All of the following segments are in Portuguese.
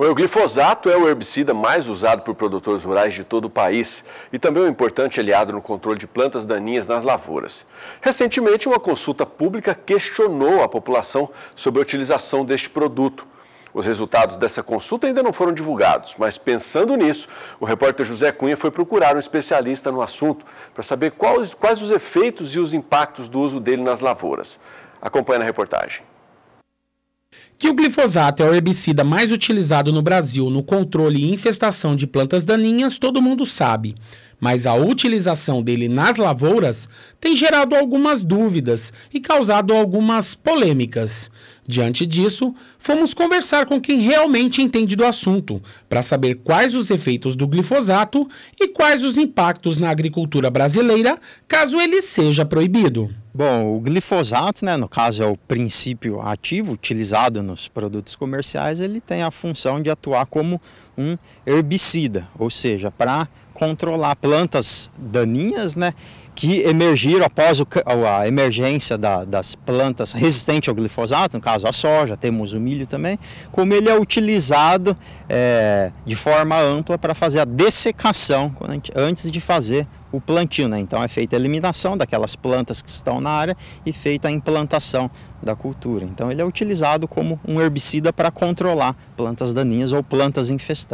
O glifosato é o herbicida mais usado por produtores rurais de todo o país e também é um importante aliado no controle de plantas daninhas nas lavouras. Recentemente, uma consulta pública questionou a população sobre a utilização deste produto. Os resultados dessa consulta ainda não foram divulgados, mas pensando nisso, o repórter José Cunha foi procurar um especialista no assunto para saber quais, quais os efeitos e os impactos do uso dele nas lavouras. Acompanhe a reportagem. Que o glifosato é o herbicida mais utilizado no Brasil no controle e infestação de plantas daninhas, todo mundo sabe. Mas a utilização dele nas lavouras tem gerado algumas dúvidas e causado algumas polêmicas. Diante disso, fomos conversar com quem realmente entende do assunto, para saber quais os efeitos do glifosato e quais os impactos na agricultura brasileira caso ele seja proibido. Bom, o glifosato, né, no caso é o princípio ativo utilizado nos produtos comerciais, ele tem a função de atuar como um herbicida, ou seja, para controlar plantas daninhas, né, que emergiram após o, a emergência da, das plantas resistentes ao glifosato, no caso a soja, temos o milho também, como ele é utilizado é, de forma ampla para fazer a dessecação a gente, antes de fazer o plantio. Né? Então é feita a eliminação daquelas plantas que estão na área e feita a implantação da cultura. Então ele é utilizado como um herbicida para controlar plantas daninhas ou plantas infestadas.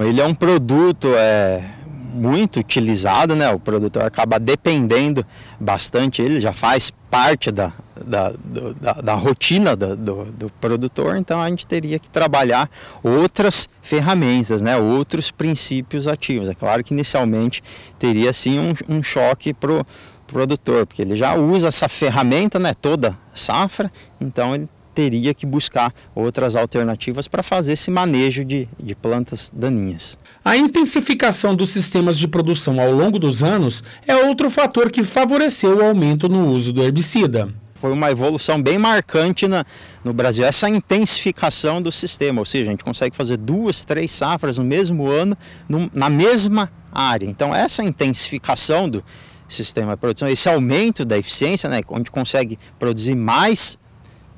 Ele é um produto é, muito utilizado, né? O produtor acaba dependendo bastante, ele já faz parte da, da, do, da, da rotina do, do, do, produtor, então a gente teria que trabalhar outras ferramentas, né? outros princípios ativos. É claro que inicialmente teria sim um, um choque para o produtor, porque ele já usa essa ferramenta né? toda safra, então ele teria que buscar outras alternativas para fazer esse manejo de, de plantas daninhas. A intensificação dos sistemas de produção ao longo dos anos é outro fator que favoreceu o aumento no uso do herbicida foi uma evolução bem marcante na, no Brasil, essa intensificação do sistema, ou seja, a gente consegue fazer duas, três safras no mesmo ano, num, na mesma área. Então, essa intensificação do sistema de produção, esse aumento da eficiência, né, onde consegue produzir mais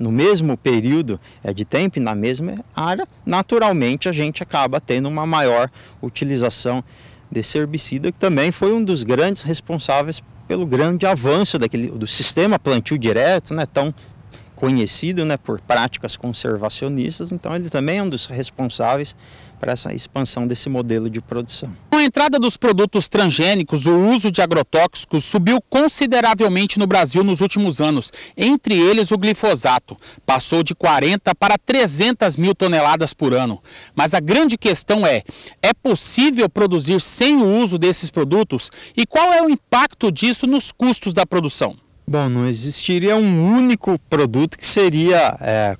no mesmo período é, de tempo e na mesma área, naturalmente a gente acaba tendo uma maior utilização desse herbicida, que também foi um dos grandes responsáveis pelo grande avanço daquele, do sistema plantio direto, né, tão conhecido né, por práticas conservacionistas, então ele também é um dos responsáveis para essa expansão desse modelo de produção. Com a entrada dos produtos transgênicos, o uso de agrotóxicos subiu consideravelmente no Brasil nos últimos anos, entre eles o glifosato. Passou de 40 para 300 mil toneladas por ano. Mas a grande questão é, é possível produzir sem o uso desses produtos? E qual é o impacto disso nos custos da produção? Bom, não existiria um único produto que seria é,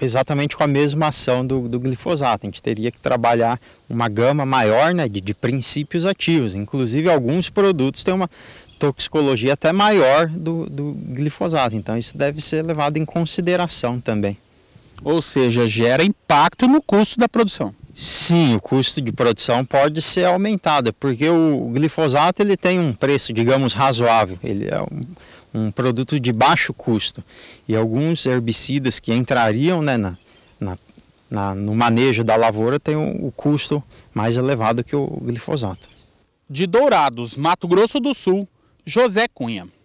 exatamente com a mesma ação do, do, glifosato. A gente teria que trabalhar uma gama maior né, de, de, princípios ativos. Inclusive, alguns produtos têm uma toxicologia até maior do, do glifosato. Então, isso deve ser levado em consideração também. Ou seja, gera impacto no custo da produção. Sim, o custo de produção pode ser aumentado, é porque o glifosato ele tem um preço, digamos, razoável. Ele é um, um produto de baixo custo. E alguns herbicidas que entrariam né, na, na, na, no manejo da lavoura têm um, o custo mais elevado que o glifosato. De Dourados, Mato Grosso do Sul, José Cunha.